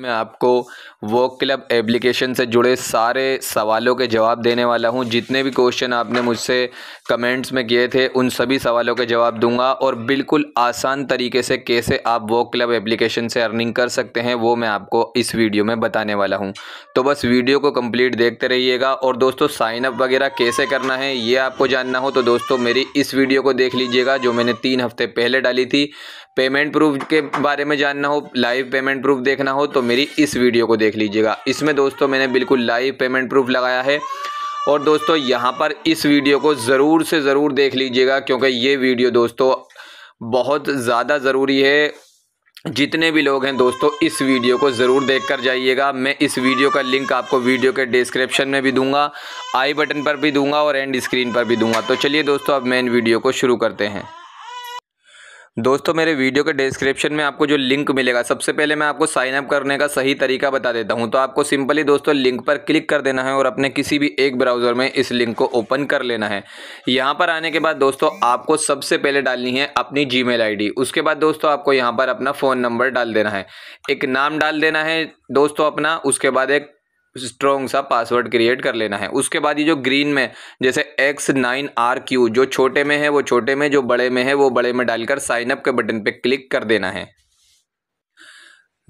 मैं आपको वो क्लब एप्लीकेशन से जुड़े सारे सवालों के जवाब देने वाला हूँ जितने भी क्वेश्चन आपने मुझसे कमेंट्स में किए थे उन सभी सवालों के जवाब दूंगा और बिल्कुल आसान तरीके से कैसे आप वो क्लब एप्लीकेशन से अर्निंग कर सकते हैं वो मैं आपको इस वीडियो में बताने वाला हूँ तो बस वीडियो को कम्प्लीट देखते रहिएगा और दोस्तों साइनअप वगैरह कैसे करना है ये आपको जानना हो तो दोस्तों मेरी इस वीडियो को देख लीजिएगा जो मैंने तीन हफ्ते पहले डाली थी पेमेंट प्रूफ के बारे में जानना हो लाइव पेमेंट प्रूफ देखना हो तो मेरी इस वीडियो को देख लीजिएगा इसमें दोस्तों मैंने बिल्कुल लाइव पेमेंट प्रूफ लगाया है और दोस्तों यहाँ पर इस वीडियो को ज़रूर से ज़रूर देख लीजिएगा क्योंकि ये वीडियो दोस्तों बहुत ज़्यादा ज़रूरी है जितने भी लोग हैं दोस्तों इस वीडियो को ज़रूर देख कर जाइएगा मैं इस वीडियो का लिंक आपको वीडियो के डिस्क्रिप्शन में भी दूंगा आई बटन पर भी दूंगा और एंड स्क्रीन पर भी दूंगा तो चलिए दोस्तों अब मेन वीडियो को शुरू करते हैं दोस्तों मेरे वीडियो के डिस्क्रिप्शन में आपको जो लिंक मिलेगा सबसे पहले मैं आपको साइन अप करने का सही तरीका बता देता हूं तो आपको सिंपली दोस्तों लिंक पर क्लिक कर देना है और अपने किसी भी एक ब्राउज़र में इस लिंक को ओपन कर लेना है यहां पर आने के बाद दोस्तों आपको सबसे पहले डालनी है अपनी जी मेल उसके बाद दोस्तों आपको यहाँ पर अपना फ़ोन नंबर डाल देना है एक नाम डाल देना है दोस्तों अपना उसके बाद एक स्ट्रॉन्ग सा पासवर्ड क्रिएट कर लेना है उसके बाद ये जो ग्रीन में जैसे एक्स नाइन आर क्यू जो छोटे में है वो छोटे में जो बड़े में है वो बड़े में डालकर साइन अप के बटन पे क्लिक कर देना है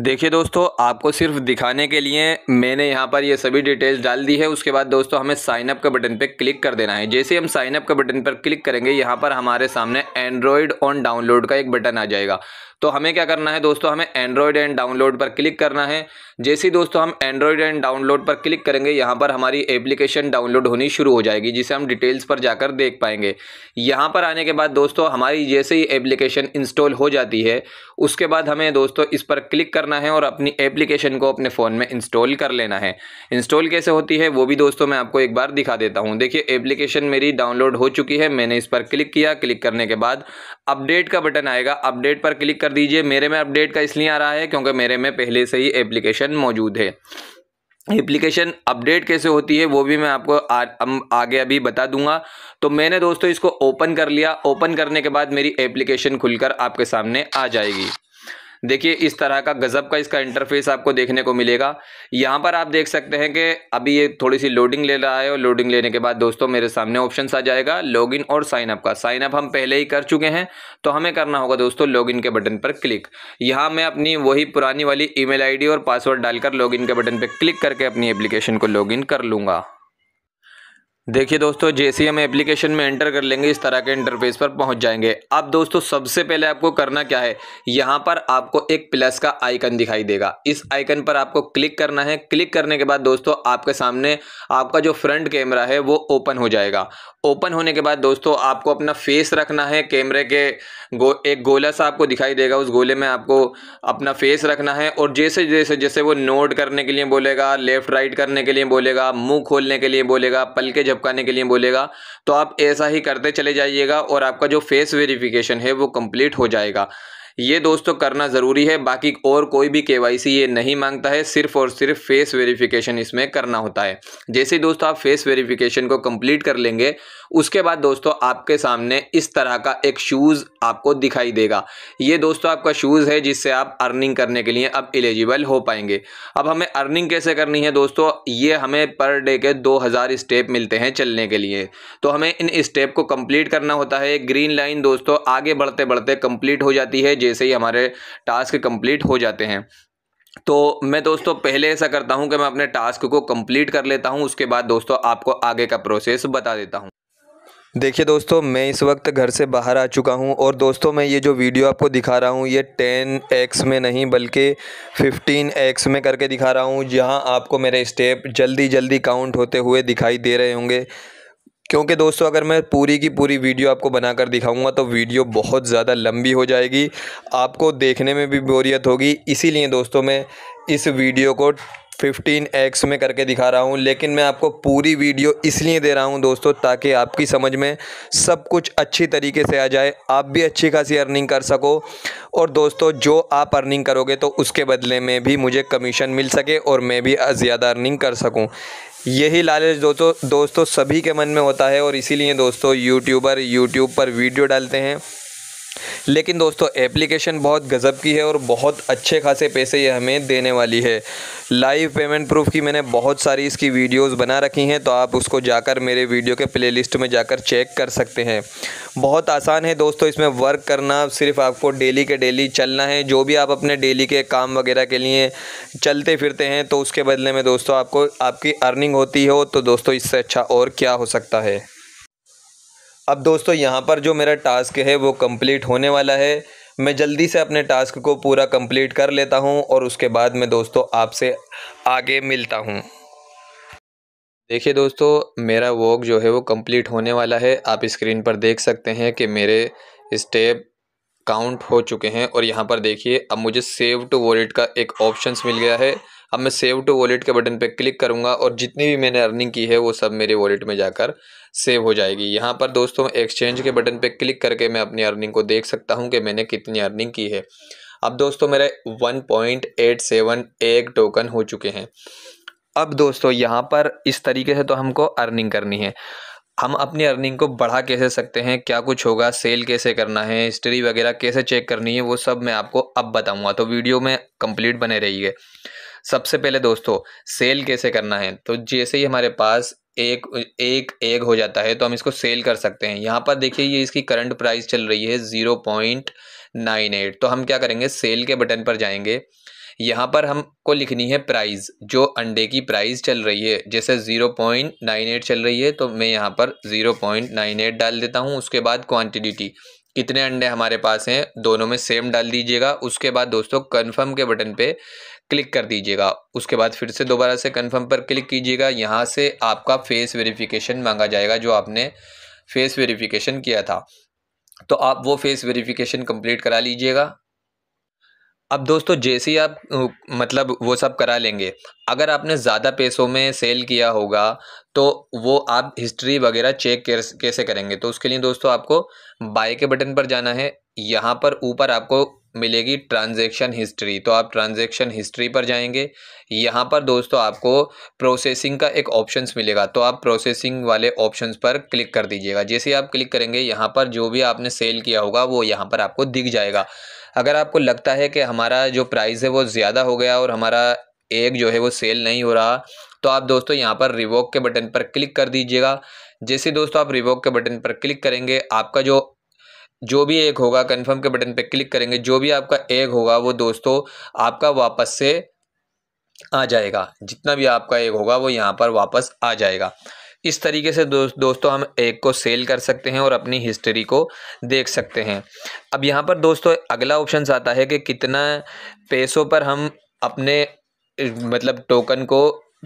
देखिए दोस्तों आपको सिर्फ दिखाने के लिए मैंने यहाँ पर ये सभी डिटेल्स डाल दी है उसके बाद दोस्तों हमें साइन अप के बटन पर क्लिक कर देना है जैसे हम साइन अप के बटन पर क्लिक करेंगे यहाँ पर हमारे सामने एंड्रॉयड ऑन डाउनलोड का एक बटन आ जाएगा तो हमें क्या करना है दोस्तों हमें एंड्रॉयड एंड डाउनलोड पर क्लिक करना है जैसे ही दोस्तों हम एंड्रॉयड एंड डाउनलोड पर क्लिक करेंगे यहाँ पर हमारी एप्लीकेशन डाउनलोड होनी शुरू हो जाएगी जिसे हम डिटेल्स पर जाकर देख पाएंगे यहाँ पर आने के बाद दोस्तों हमारी जैसे ही एप्लीकेशन इंस्टॉल हो जाती है उसके बाद हमें दोस्तों इस पर क्लिक करना है और अपनी एप्लीकेशन को अपने फ़ोन में इंस्टॉल कर लेना है इंस्टॉल कैसे होती है वो भी दोस्तों मैं आपको एक बार दिखा देता हूँ देखिए एप्लीकेशन मेरी डाउनलोड हो चुकी है मैंने इस पर क्लिक किया क्लिक करने के बाद अपडेट का बटन आएगा अपडेट पर क्लिक कर दीजिए मेरे में अपडेट का इसलिए आ रहा है क्योंकि मेरे में पहले से ही एप्लीकेशन मौजूद है एप्लीकेशन अपडेट कैसे होती है वो भी मैं आपको आ, आगे अभी बता दूंगा तो मैंने दोस्तों इसको ओपन कर लिया ओपन करने के बाद मेरी एप्लीकेशन खुलकर आपके सामने आ जाएगी देखिए इस तरह का गज़ब का इसका इंटरफेस आपको देखने को मिलेगा यहाँ पर आप देख सकते हैं कि अभी ये थोड़ी सी लोडिंग ले रहा है और लोडिंग लेने के बाद दोस्तों मेरे सामने ऑप्शन आ जाएगा लॉगिन और साइनअप का साइनअप हम पहले ही कर चुके हैं तो हमें करना होगा दोस्तों लॉगिन के बटन पर क्लिक यहाँ मैं अपनी वही पुरानी वाली ई मेल और पासवर्ड डालकर लॉगिन के बटन पर क्लिक करके अपनी एप्लीकेशन को लॉगिन कर लूँगा देखिए दोस्तों जैसे ही हम एप्लीकेशन में एंटर कर लेंगे इस तरह के इंटरफेस पर पहुंच जाएंगे अब दोस्तों सबसे पहले आपको करना क्या है यहाँ पर आपको एक प्लस का आइकन दिखाई देगा इस आइकन पर आपको क्लिक करना है क्लिक करने के बाद दोस्तों आपके सामने आपका जो फ्रंट कैमरा है वो ओपन हो जाएगा ओपन होने के बाद दोस्तों आपको अपना फेस रखना है कैमरे के गो एक गोला सा आपको दिखाई देगा उस गोले में आपको अपना फेस रखना है और जैसे जैसे जैसे वो नोट करने के लिए बोलेगा लेफ़्ट राइट करने के लिए बोलेगा मुँह खोलने के लिए बोलेगा पल के झपकाने के लिए बोलेगा तो आप ऐसा ही करते चले जाइएगा और आपका जो फेस वेरिफिकेशन है वो कंप्लीट हो जाएगा ये दोस्तों तो करना ज़रूरी है बाकी और कोई भी केवाईसी ये नहीं मांगता है सिर्फ और सिर्फ फेस वेरिफिकेशन इसमें करना होता है जैसे दोस्तों आप फेस वेरिफिकेशन को कंप्लीट कर लेंगे उसके बाद दोस्तों आपके सामने इस तरह का एक शूज़ आपको दिखाई देगा ये दोस्तों आपका शूज़ है जिससे आप अर्निंग करने के लिए अब एलिजिबल हो पाएंगे अब हमें अर्निंग कैसे करनी है दोस्तों ये हमें पर डे के 2000 स्टेप मिलते हैं चलने के लिए तो हमें इन स्टेप को कंप्लीट करना होता है ग्रीन लाइन दोस्तों आगे बढ़ते बढ़ते कंप्लीट हो जाती है तरीके से ही हमारे टास्क कंप्लीट हो जाते हैं तो मैं दोस्तों पहले ऐसा करता हूं कि मैं अपने टास्क को कंप्लीट कर लेता हूं उसके बाद दोस्तों आपको आगे का प्रोसेस बता देता हूं देखिए दोस्तों मैं इस वक्त घर से बाहर आ चुका हूं और दोस्तों मैं ये जो वीडियो आपको दिखा रहा हूं ये टेन एक्स में नहीं बल्कि फिफ्टीन एक्स में करके दिखा रहा हूँ जहाँ आपको मेरे स्टेप जल्दी जल्दी काउंट होते हुए दिखाई दे रहे होंगे क्योंकि दोस्तों अगर मैं पूरी की पूरी वीडियो आपको बनाकर दिखाऊंगा तो वीडियो बहुत ज़्यादा लंबी हो जाएगी आपको देखने में भी बोरियत होगी इसीलिए दोस्तों मैं इस वीडियो को 15x में करके दिखा रहा हूँ लेकिन मैं आपको पूरी वीडियो इसलिए दे रहा हूँ दोस्तों ताकि आपकी समझ में सब कुछ अच्छी तरीके से आ जाए आप भी अच्छी खासी अर्निंग कर सको और दोस्तों जो आप अर्निंग करोगे तो उसके बदले में भी मुझे कमीशन मिल सके और मैं भी ज़्यादा अर्निंग कर सकूँ यही लालच दोस्तों दोस्तों सभी के मन में होता है और इसीलिए दोस्तों यूट्यूबर यूट्यूब पर वीडियो डालते हैं लेकिन दोस्तों एप्लीकेशन बहुत गज़ब की है और बहुत अच्छे खासे पैसे ये हमें देने वाली है लाइव पेमेंट प्रूफ की मैंने बहुत सारी इसकी वीडियोस बना रखी हैं तो आप उसको जाकर मेरे वीडियो के प्लेलिस्ट में जाकर चेक कर सकते हैं बहुत आसान है दोस्तों इसमें वर्क करना सिर्फ आपको डेली के डेली चलना है जो भी आप अपने डेली के काम वगैरह के लिए चलते फिरते हैं तो उसके बदले में दोस्तों आपको आपकी अर्निंग होती हो तो दोस्तों इससे अच्छा और क्या हो सकता है अब दोस्तों यहाँ पर जो मेरा टास्क है वो कंप्लीट होने वाला है मैं जल्दी से अपने टास्क को पूरा कंप्लीट कर लेता हूँ और उसके बाद मैं दोस्तों आपसे आगे मिलता हूँ देखिए दोस्तों मेरा वर्क जो है वो कंप्लीट होने वाला है आप स्क्रीन पर देख सकते हैं कि मेरे स्टेप काउंट हो चुके हैं और यहाँ पर देखिए अब मुझे सेव टू वॉलेट का एक ऑप्शंस मिल गया है अब मैं सेव टू वॉलेट के बटन पर क्लिक करूँगा और जितनी भी मैंने अर्निंग की है वो सब मेरे वॉलेट में जाकर सेव हो जाएगी यहाँ पर दोस्तों एक्सचेंज के बटन पर क्लिक करके मैं अपनी अर्निंग को देख सकता हूँ कि मैंने कितनी अर्निंग की है अब दोस्तों मेरे सेवन एक टोकन हो चुके हैं अब दोस्तों यहाँ पर इस तरीके से तो हमको अर्निंग करनी है हम अपनी अर्निंग को बढ़ा कैसे सकते हैं क्या कुछ होगा सेल कैसे करना है हिस्ट्री वगैरह कैसे चेक करनी है वो सब मैं आपको अब बताऊँगा तो वीडियो में कंप्लीट बने रहिए सबसे पहले दोस्तों सेल कैसे करना है तो जैसे ही हमारे पास एक एक एग हो जाता है तो हम इसको सेल कर सकते हैं यहाँ पर देखिए ये इसकी करंट प्राइस चल रही है ज़ीरो पॉइंट नाइन एट तो हम क्या करेंगे सेल के बटन पर जाएंगे यहाँ पर हमको लिखनी है प्राइस जो अंडे की प्राइस चल रही है जैसे ज़ीरो पॉइंट नाइन एट चल रही है तो मैं यहाँ पर ज़ीरो पॉइंट नाइन एट डाल देता हूँ उसके बाद क्वांटिटी कितने अंडे हमारे पास हैं दोनों में सेम डाल दीजिएगा उसके बाद दोस्तों कन्फर्म के बटन पर क्लिक कर दीजिएगा उसके बाद फिर से दोबारा से कन्फर्म पर क्लिक कीजिएगा यहाँ से आपका फेस वेरीफिकेशन मांगा जाएगा जो आपने फेस वेरीफिकेशन किया था तो आप वो फेस वेरिफिकेशन कंप्लीट करा लीजिएगा अब दोस्तों जैसे ही आप मतलब वो सब करा लेंगे अगर आपने ज़्यादा पैसों में सेल किया होगा तो वो आप हिस्ट्री वगैरह चेक कैसे करेंगे तो उसके लिए दोस्तों आपको बाय के बटन पर जाना है यहाँ पर ऊपर आपको मिलेगी ट्रांजैक्शन हिस्ट्री तो आप ट्रांजैक्शन हिस्ट्री पर जाएंगे यहाँ पर दोस्तों आपको प्रोसेसिंग का एक ऑप्शंस मिलेगा तो आप प्रोसेसिंग वाले ऑप्शंस पर क्लिक कर दीजिएगा जैसे आप क्लिक करेंगे यहाँ पर जो भी आपने सेल किया होगा वो यहाँ पर आपको दिख जाएगा अगर आपको लगता है कि हमारा जो प्राइस है वो ज़्यादा हो गया और हमारा एक जो है वो सेल नहीं हो रहा तो आप दोस्तों यहाँ पर रिवोक के बटन पर क्लिक कर दीजिएगा जैसे दोस्तों आप रिवोक के बटन पर क्लिक करेंगे आपका जो जो भी एक होगा कंफर्म के बटन पर क्लिक करेंगे जो भी आपका एक होगा वो दोस्तों आपका वापस से आ जाएगा जितना भी आपका एक होगा वो यहाँ पर वापस आ जाएगा इस तरीके से दोस्त दोस्तों हम एक को सेल कर सकते हैं और अपनी हिस्ट्री को देख सकते हैं अब यहाँ पर दोस्तों अगला ऑप्शन आता है कि कितना पैसों पर हम अपने मतलब टोकन को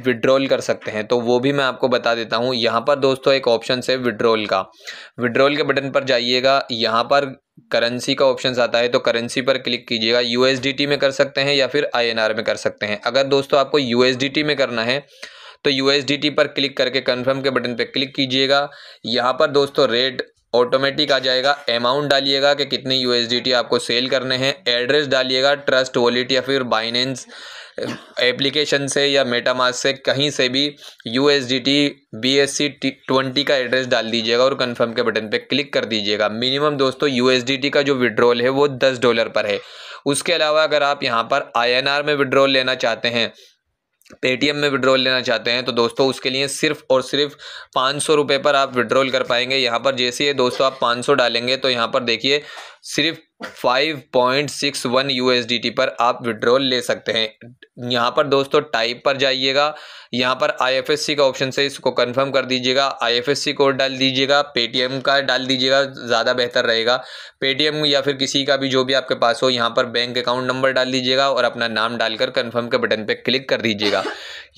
विड्रॉल कर सकते हैं तो वो भी मैं आपको बता देता हूँ यहाँ पर दोस्तों एक ऑप्शन है विड्रॉल का विड्रॉल के बटन पर जाइएगा यहाँ पर करेंसी का ऑप्शन आता है तो करेंसी पर क्लिक कीजिएगा यूएसडीटी में कर सकते हैं या फिर आईएनआर में कर सकते हैं अगर दोस्तों आपको यूएसडीटी में करना है तो यू पर क्लिक करके कन्फर्म के बटन पर क्लिक कीजिएगा यहाँ पर दोस्तों रेट ऑटोमेटिक आ जाएगा अमाउंट डालिएगा कि कितने यू आपको सेल करने हैं एड्रेस डालिएगा ट्रस्ट वॉलेट या फिर बाइनेंस एप्लीकेशन से या मेटामास से कहीं से भी U S D T B S C twenty का एड्रेस डाल दीजिएगा और कन्फर्म के बटन पे क्लिक कर दीजिएगा मिनिमम दोस्तों यू एस डी टी का जो विड्रॉल है वो दस डॉलर पर है उसके अलावा अगर आप यहाँ पर आई एन आर में विड्रॉल लेना चाहते हैं पेटीएम में विड्रॉल लेना चाहते हैं तो दोस्तों उसके लिए सिर्फ और सिर्फ पाँच सौ रुपये पर आप विड्रॉल कर पाएंगे यहाँ पर जैसे दोस्तों आप पाँच सौ डालेंगे तो यहाँ पर देखिए सिर्फ 5.61 यूएसडीटी पर आप विड्रॉल ले सकते हैं यहाँ पर दोस्तों टाइप पर जाइएगा यहाँ पर आईएफएससी का ऑप्शन से इसको कंफर्म कर दीजिएगा आईएफएससी कोड डाल दीजिएगा पेटीएम का डाल दीजिएगा ज़्यादा बेहतर रहेगा पेटीएम या फिर किसी का भी जो भी आपके पास हो यहाँ पर बैंक अकाउंट नंबर डाल दीजिएगा और अपना नाम डालकर कन्फर्म के बटन पर क्लिक कर दीजिएगा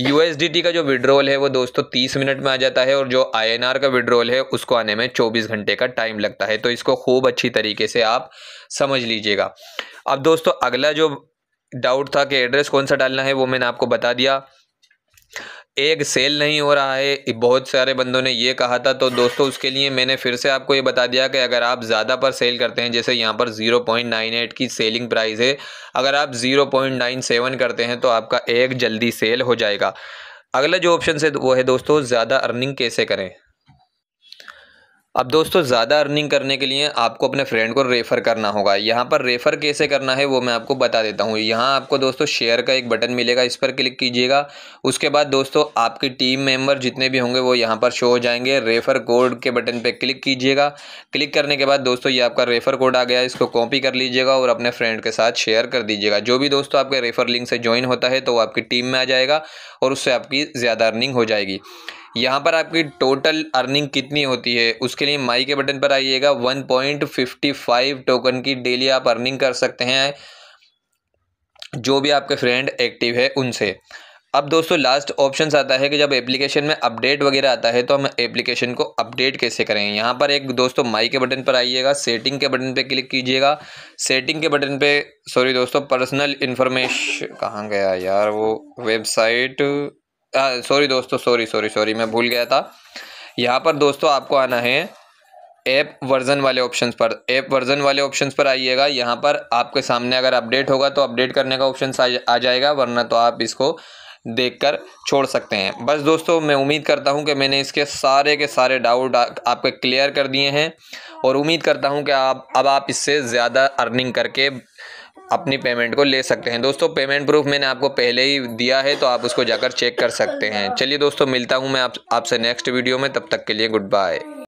यू का जो विड्रॉल है वो दोस्तों तीस मिनट में आ जाता है और जो आई का विड्रॉल है उसको आने में चौबीस घंटे का टाइम लगता है तो इसको खूब अच्छी तरीके से आप आप समझ लीजिएगा अब दोस्तों अगला जो डाउट था कि एड्रेस कौन सा डालना है वो मैंने आपको बता दिया एक सेल नहीं हो रहा है बहुत सारे बंदों ने ये कहा था तो दोस्तों उसके लिए मैंने फिर से आपको ये बता दिया कि अगर आप ज़्यादा पर सेल करते हैं जैसे यहाँ पर 0.98 की सेलिंग प्राइस है अगर आप 0.97 करते हैं तो आपका एक जल्दी सेल हो जाएगा अगला जो ऑप्शन है वो है दोस्तों ज़्यादा अर्निंग कैसे करें अब दोस्तों ज़्यादा अर्निंग करने के लिए आपको अपने फ्रेंड को रेफ़र करना होगा यहाँ पर रेफ़र कैसे करना है वो मैं आपको बता देता हूँ यहाँ आपको दोस्तों शेयर का एक बटन मिलेगा इस पर क्लिक कीजिएगा उसके बाद दोस्तों आपकी टीम मेंबर जितने भी होंगे वो यहाँ पर शो हो जाएंगे रेफ़र कोड के बटन पर क्लिक कीजिएगा क्लिक करने के बाद दोस्तों ये आपका रेफ़र कोड आ गया इसको कॉपी कर लीजिएगा और अपने फ्रेंड के साथ शेयर कर दीजिएगा जो भी दोस्तों आपके रेफ़र लिंक से ज्वाइन होता है तो वो आपकी टीम में आ जाएगा और उससे आपकी ज़्यादा अर्निंग हो जाएगी यहाँ पर आपकी टोटल अर्निंग कितनी होती है उसके लिए माई के बटन पर आइएगा 1.55 टोकन की डेली आप अर्निंग कर सकते हैं जो भी आपके फ्रेंड एक्टिव है उनसे अब दोस्तों लास्ट ऑप्शन आता है कि जब एप्लीकेशन में अपडेट वगैरह आता है तो हम एप्लीकेशन को अपडेट कैसे करें यहाँ पर एक दोस्तों माई के बटन पर आइएगा सेटिंग के बटन पर क्लिक कीजिएगा सेटिंग के बटन पर सॉरी दोस्तों पर्सनल इन्फॉर्मेशन कहाँ गया यार वो वेबसाइट सॉरी दोस्तों सॉरी सॉरी सॉरी मैं भूल गया था यहाँ पर दोस्तों आपको आना है ऐप वर्जन वाले ऑप्शंस पर ऐप वर्जन वाले ऑप्शंस पर आइएगा यहाँ पर आपके सामने अगर अपडेट होगा तो अपडेट करने का ऑप्शन आ जाएगा वरना तो आप इसको देखकर छोड़ सकते हैं बस दोस्तों मैं उम्मीद करता हूं कि मैंने इसके सारे के सारे डाउट आपके क्लियर कर दिए हैं और उम्मीद करता हूं कि आप अब आप इससे ज़्यादा अर्निंग करके अपनी पेमेंट को ले सकते हैं दोस्तों पेमेंट प्रूफ मैंने आपको पहले ही दिया है तो आप उसको जाकर चेक कर सकते हैं चलिए दोस्तों मिलता हूँ मैं आप आपसे नेक्स्ट वीडियो में तब तक के लिए गुड बाय